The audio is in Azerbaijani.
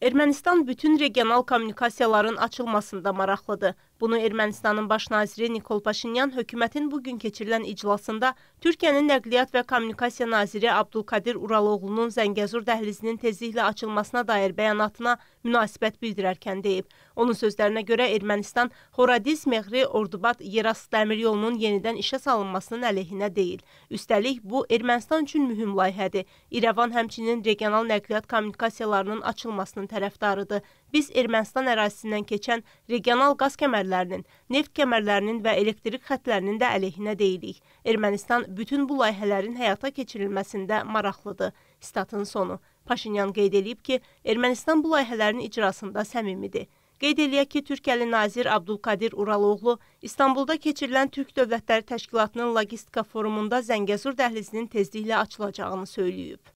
Ermənistan bütün regional kommunikasiyaların açılmasında maraqlıdır. Bunu Ermənistanın baş naziri Nikol Paşinyan hökumətin bu gün keçirilən iclasında Türkiyənin Nəqliyyat və Kommunikasiya naziri Abdulkadir Uraloğlunun Zəngəzur dəhlizinin tezliklə açılmasına dair bəyanatına münasibət bildirərkən deyib. Onun sözlərinə görə Ermənistan Horadiz, Meğri, Ordubad yerastı dəmir yolunun yenidən işə salınmasının əleyhinə deyil. Üstəlik bu Ermənistan üçün mühüm layihədir. İrəvan həmçinin regional nəqliyyat kommunikasiyalarının açılmasını siyasətinin tərəfdarıdır. Biz Ermənistan ərazisindən keçən regional qaz kəmərlərinin, neft kəmərlərinin və elektrik xətlərinin də əleyhinə deyilik. Ermənistan bütün bu layihələrin həyata keçirilməsində maraqlıdır. Statın sonu. Paşinyan qeyd edib ki, Ermənistan bu layihələrin icrasında səmimidir. Qeyd eləyək ki, Türkiyəli nazir Abdulkadir Uraloğlu İstanbulda keçirilən Türk Dövlətləri Təşkilatının logistika forumunda Zəngəzur dəhlizinin tezliklə açılacağını söyləyib.